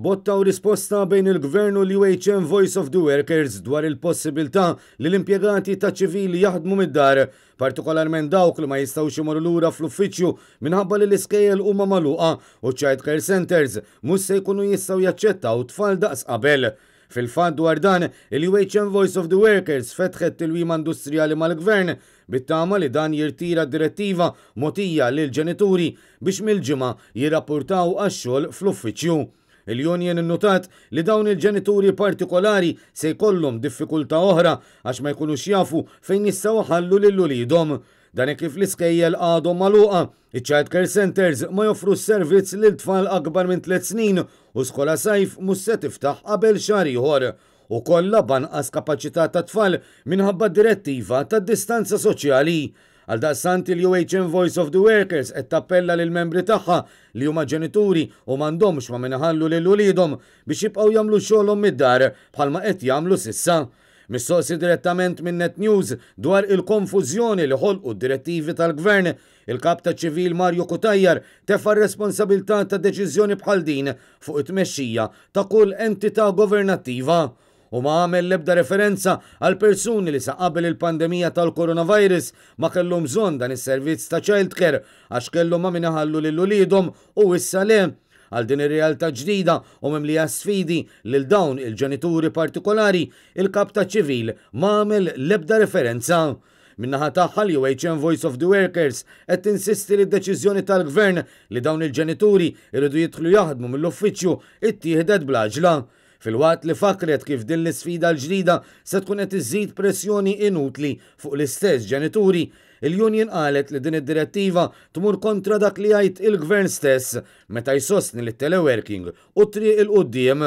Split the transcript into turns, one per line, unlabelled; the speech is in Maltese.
Botta u risposta bejn il-gvern li uhm Voice of the Workers dwar il-possibilità li l-impiegati ta' ċivili jaħdmu mid-dar, partikolarment dawk li ma jistawx imorru lura fl-uffiċju minħabba li l-iskejjel huma maluqa u ċajt care centers mhux se jkunu jistgħu jaċċettaw tfal daqs qabel. Fil-fat dwar dan, il-UHM Voice of the Workers fetħet il-wima industrijali mal-gvern bittama li dan jirtira direttiva motija lil ġenituri biex mil-ġima jirrapportaw għax-xogħol fl-uffiċju. Il-Union innutat li dawn il-ġenituri partikolari se jkollhom diffikulta oħra għax ma jkunux jafu fejn jistgħu ħallu lil ulidhom. Dan kif l-iskejjel għadhom maluqa, iċ-child care centers ma joffru servizz lil tfal akbar minn tliet snin u skola sajf mhux se tiftaħ qabel xahar ieħor u kollha banqas kapaċità ta' tfal minħabba direttiva tad distanza soċjali Għal santi il-UHM Voice of the Workers qed tappella lil membri tagħha li huma ġenituri u m'għandhomx ma minħallu lil ulidom biex jibqgħu jagħmlu xogħolhom mid-dar bħalma qed jagħmlu sissa. Mistoqsi direttament minn Net News dwar il-konfużjoni li ħolqu d-direttivi tal-gvern il-kap ta' ċivil Mario Kutajjar tefa' responsabilità ta' deċiżjoni bħal din fuq it-tmexxija ta' kull entità governattiva u ma għamel lebda referenza għal persuni li saqabel il-pandemija tal-coronavirus ma kellhom bżonn dan is-servizz ta' childcare għax kellhom ma minħallu lil ulidhom u issa le għal din ir-realtà ġdida u mimli sfidi lil dawn il-ġenituri partikolari il-kap ta' ċivil ma għamel lebda referenza. Minnaħa taħħal li UHM Voice of the Workers qed tinsisti li d-deċiżjoni tal-gvern li dawn il-ġenituri irridu jidħlu jaħdmu mill-uffiċċju ittieħdet blaġla fil-wat li fakret kif din l-sfida l-ġdida se tkun qed iżid pressjoni inutli fuq l-istess ġenituri il-Union qalet li din id-direttiva tmur kontra dak li għajt il-gvern stess meta jsostni l teleworking u triq il-qoddim